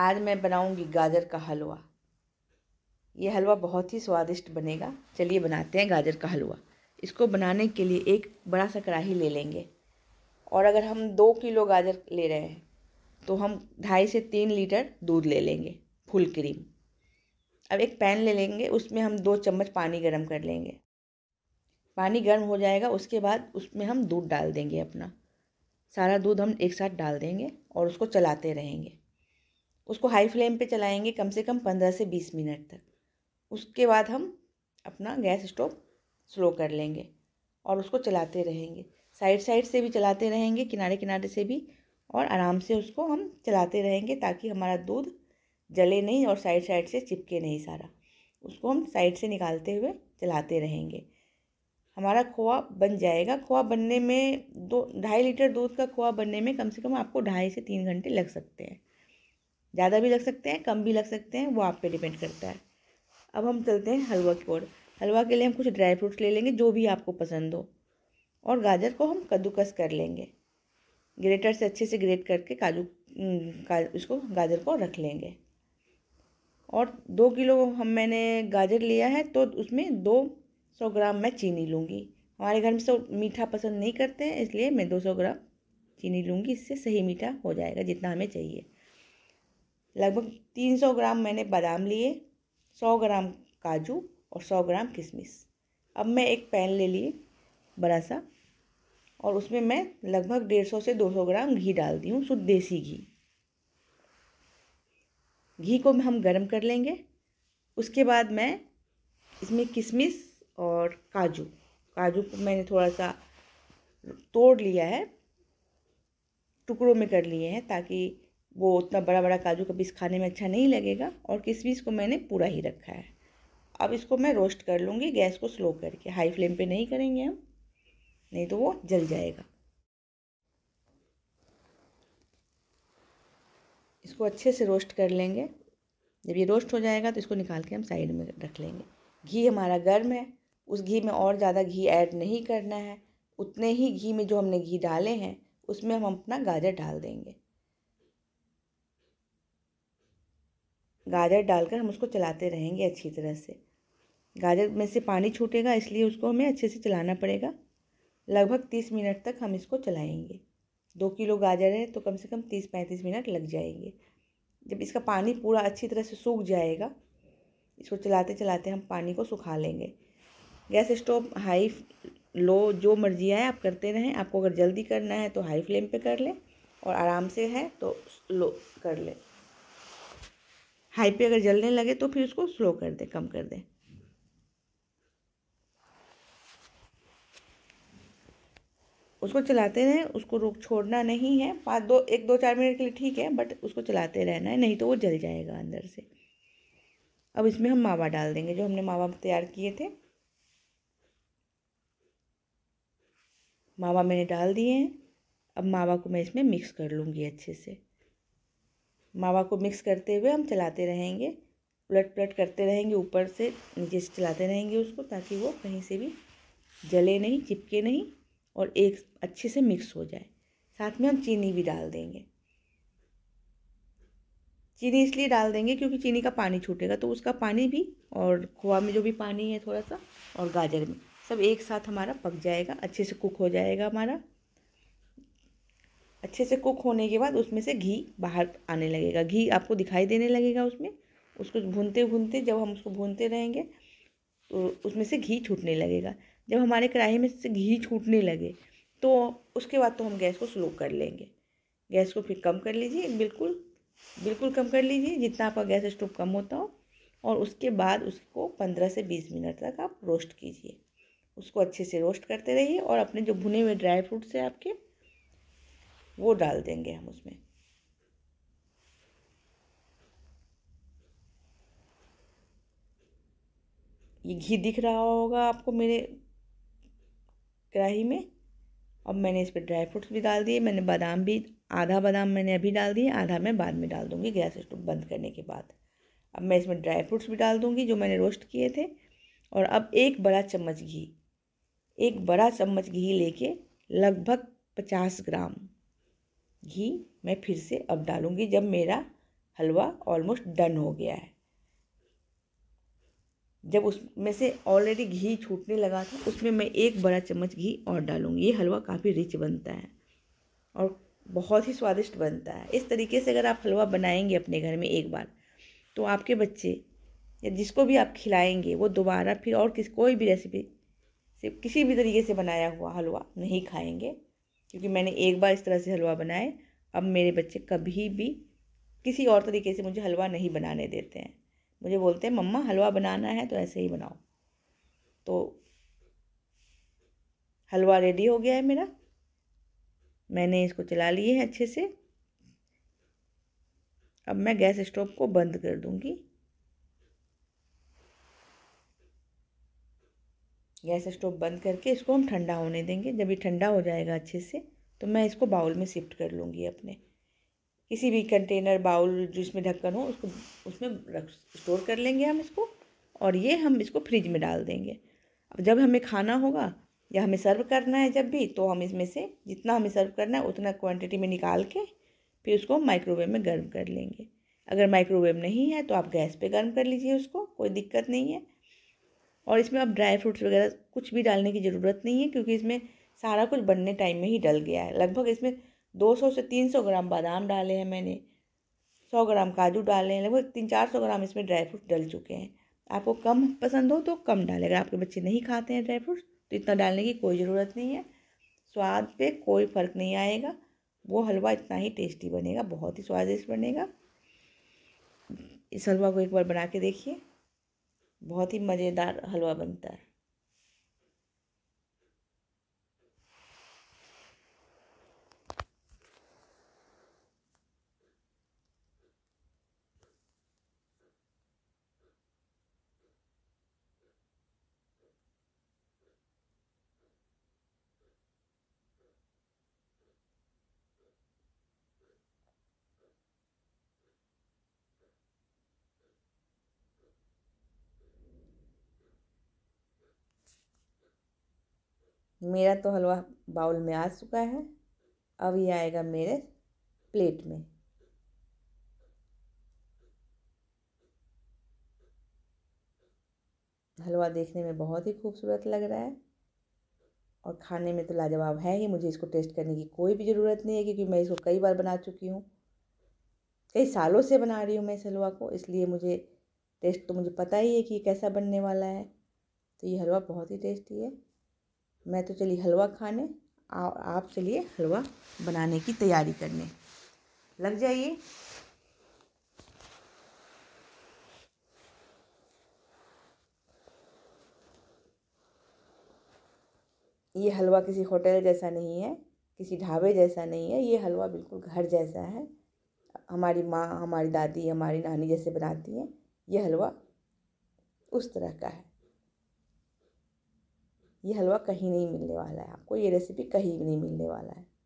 आज मैं बनाऊंगी गाजर का हलवा ये हलवा बहुत ही स्वादिष्ट बनेगा चलिए बनाते हैं गाजर का हलवा इसको बनाने के लिए एक बड़ा सा कढ़ाही ले लेंगे और अगर हम दो किलो गाजर ले रहे हैं तो हम ढाई से तीन लीटर दूध ले लेंगे फुल क्रीम अब एक पैन ले लेंगे उसमें हम दो चम्मच पानी गर्म कर लेंगे पानी गर्म हो जाएगा उसके बाद उसमें हम दूध डाल देंगे अपना सारा दूध हम एक साथ डाल देंगे और उसको चलाते रहेंगे उसको हाई फ्लेम पे चलाएंगे कम से कम पंद्रह से बीस मिनट तक उसके बाद हम अपना गैस स्टोव स्लो कर लेंगे और उसको चलाते रहेंगे साइड साइड से भी चलाते रहेंगे किनारे किनारे से भी और आराम से उसको हम चलाते रहेंगे ताकि हमारा दूध जले नहीं और साइड साइड से चिपके नहीं सारा उसको हम साइड से निकालते हुए चलाते रहेंगे हमारा खोआ बन जाएगा खोआ बनने में दो ढाई लीटर दूध का खोआ बनने में कम से कम आपको ढाई से तीन घंटे लग सकते हैं ज़्यादा भी लग सकते हैं कम भी लग सकते हैं वो आप पे डिपेंड करता है अब हम चलते हैं हलवा की ओर हलवा के लिए हम कुछ ड्राई फ्रूट्स ले लेंगे जो भी आपको पसंद हो और गाजर को हम कद्दूकस कर लेंगे ग्रेटर से अच्छे से ग्रेट करके काजू का इसको गाजर को रख लेंगे और दो किलो हम मैंने गाजर लिया है तो उसमें दो सौ ग्राम मैं चीनी लूँगी हमारे घर में सब मीठा पसंद नहीं करते हैं इसलिए मैं दो सौ ग्राम चीनी लूँगी इससे सही मीठा हो जाएगा जितना हमें चाहिए लगभग तीन सौ ग्राम मैंने बादाम लिए सौ ग्राम काजू और सौ ग्राम किशमिश अब मैं एक पैन ले लिए बड़ा सा और उसमें मैं लगभग डेढ़ सौ से दो सौ ग्राम घी डाल दी हूँ शुद्ध देसी घी घी को हम गर्म कर लेंगे उसके बाद मैं इसमें किशमिश और काजू काजू को मैंने थोड़ा सा तोड़ लिया है टुकड़ों में कर लिए हैं ताकि वो उतना बड़ा बड़ा काजू का पीस खाने में अच्छा नहीं लगेगा और किशमिश को मैंने पूरा ही रखा है अब इसको मैं रोस्ट कर लूँगी गैस को स्लो करके हाई फ्लेम पे नहीं करेंगे हम नहीं तो वो जल जाएगा इसको अच्छे से रोस्ट कर लेंगे जब ये रोस्ट हो जाएगा तो इसको निकाल के हम साइड में रख लेंगे घी हमारा गर्म है उस घी में और ज़्यादा घी ऐड नहीं करना है उतने ही घी में जो हमने घी डाले हैं उसमें हम अपना गाजर डाल देंगे गाजर डालकर हम उसको चलाते रहेंगे अच्छी तरह से गाजर में से पानी छूटेगा इसलिए उसको हमें अच्छे से चलाना पड़ेगा लगभग तीस मिनट तक हम इसको चलाएंगे दो किलो गाजर है तो कम से कम तीस पैंतीस मिनट लग जाएंगे जब इसका पानी पूरा अच्छी तरह से सूख जाएगा इसको चलाते चलाते हम पानी को सुखा लेंगे गैस स्टोव हाई लो जो मर्जी आए आप करते रहें आपको अगर जल्दी करना है तो हाई फ्लेम पे कर लें और आराम से है तो लो कर लें हाई पे अगर जलने लगे तो फिर उसको स्लो कर दें कम कर दें उसको चलाते रहें उसको रोक छोड़ना नहीं है पाँच दो एक दो चार मिनट के लिए ठीक है बट उसको चलाते रहना है नहीं तो वो जल जाएगा अंदर से अब इसमें हम मावा डाल देंगे जो हमने मावा तैयार किए थे मावा मैंने डाल दिए हैं अब मावा को मैं इसमें मिक्स कर लूँगी अच्छे से मावा को मिक्स करते हुए हम चलाते रहेंगे उलट पलट करते रहेंगे ऊपर से नीचे से चलाते रहेंगे उसको ताकि वो कहीं से भी जले नहीं चिपके नहीं और एक अच्छे से मिक्स हो जाए साथ में हम चीनी भी डाल देंगे चीनी इसलिए डाल देंगे क्योंकि चीनी का पानी छूटेगा तो उसका पानी भी और खोआ में जो भी पानी है थोड़ा सा और गाजर में सब एक साथ हमारा पक जाएगा अच्छे से कुक हो जाएगा हमारा अच्छे से कुक होने के बाद उसमें से घी बाहर आने लगेगा घी आपको दिखाई देने लगेगा उसमें उसको भूनते भूनते जब हम उसको भूनते रहेंगे तो उसमें से घी छूटने लगेगा जब हमारे कढ़ाई में से घी छूटने लगे तो उसके बाद तो हम गैस को स्लो कर लेंगे गैस को फिर कम कर लीजिए बिल्कुल बिल्कुल कम कर लीजिए जितना आपका गैस स्टोव कम होता हो और उसके बाद उसको पंद्रह से बीस मिनट तक आप रोस्ट कीजिए उसको अच्छे से रोस्ट करते रहिए और अपने जो भुने हुए ड्राई फ्रूट्स हैं आपके वो डाल देंगे हम उसमें ये घी दिख रहा होगा आपको मेरे कढ़ाही में अब मैंने इस पर ड्राई फ्रूट्स भी डाल दिए मैंने बादाम भी आधा बादाम मैंने अभी डाल दिए आधा मैं बाद में डाल दूँगी गैस स्टोव बंद करने के बाद अब मैं इसमें ड्राई फ्रूट्स भी डाल दूँगी जो मैंने रोस्ट किए थे और अब एक बड़ा चम्मच घी एक बड़ा चम्मच घी लेके लगभग पचास ग्राम घी मैं फिर से अब डालूँगी जब मेरा हलवा ऑलमोस्ट डन हो गया है जब उसमें से ऑलरेडी घी छूटने लगा था उसमें मैं एक बड़ा चम्मच घी और डालूँगी ये हलवा काफ़ी रिच बनता है और बहुत ही स्वादिष्ट बनता है इस तरीके से अगर आप हलवा बनाएंगे अपने घर में एक बार तो आपके बच्चे या जिसको भी आप खिलाएंगे वो दोबारा फिर और किस कोई भी रेसिपी से किसी भी तरीके से बनाया हुआ हलवा नहीं खाएंगे क्योंकि मैंने एक बार इस तरह से हलवा बनाए अब मेरे बच्चे कभी भी किसी और तरीके से मुझे हलवा नहीं बनाने देते हैं मुझे बोलते हैं मम्मा हलवा बनाना है तो ऐसे ही बनाओ तो हलवा रेडी हो गया है मेरा मैंने इसको चला लिए हैं अच्छे से अब मैं गैस स्टोव को बंद कर दूंगी गैस स्टोव बंद करके इसको हम ठंडा होने देंगे जब ये ठंडा हो जाएगा अच्छे से तो मैं इसको बाउल में शिफ्ट कर लूँगी अपने किसी भी कंटेनर बाउल जिसमें ढक्कन हो उसको उसमें रख स्टोर कर लेंगे हम इसको और ये हम इसको फ्रिज में डाल देंगे अब जब हमें खाना होगा या हमें सर्व करना है जब भी तो हम इसमें से जितना हमें सर्व करना है उतना क्वांटिटी में निकाल के फिर उसको हम माइक्रोवेव में गर्म कर लेंगे अगर माइक्रोवेव नहीं है तो आप गैस पे गर्म कर लीजिए उसको कोई दिक्कत नहीं है और इसमें अब ड्राई फ्रूट्स वगैरह कुछ भी डालने की ज़रूरत नहीं है क्योंकि इसमें सारा कुछ बनने टाइम में ही डल गया है लगभग इसमें 200 से 300 ग्राम बादाम डाले हैं मैंने 100 ग्राम काजू डाले हैं लगभग तीन चार सौ ग्राम इसमें ड्राई फ्रूट डल चुके हैं आपको कम पसंद हो तो कम डालें अगर आपके बच्चे नहीं खाते हैं ड्राई फ्रूट्स तो इतना डालने की कोई ज़रूरत नहीं है स्वाद पर कोई फ़र्क नहीं आएगा वो हलवा इतना ही टेस्टी बनेगा बहुत ही स्वादिष्ट बनेगा इस हलवा को एक बार बना के देखिए बहुत ही मज़ेदार हलवा बनता है मेरा तो हलवा बाउल में आ चुका है अब ये आएगा मेरे प्लेट में हलवा देखने में बहुत ही खूबसूरत लग रहा है और खाने में तो लाजवाब है ही मुझे इसको टेस्ट करने की कोई भी ज़रूरत नहीं है क्योंकि मैं इसको कई बार बना चुकी हूँ कई सालों से बना रही हूँ मैं इस हलवा को इसलिए मुझे टेस्ट तो मुझे पता ही है कि कैसा बनने वाला है तो ये हलवा बहुत ही टेस्टी है मैं तो चली हलवा खाने आ, आप चलिए हलवा बनाने की तैयारी करने लग जाइए ये हलवा किसी होटल जैसा नहीं है किसी ढाबे जैसा नहीं है ये हलवा बिल्कुल घर जैसा है हमारी माँ हमारी दादी हमारी नानी जैसे बनाती हैं ये हलवा उस तरह का है ये हलवा कहीं नहीं मिलने वाला है आपको ये रेसिपी कहीं नहीं मिलने वाला है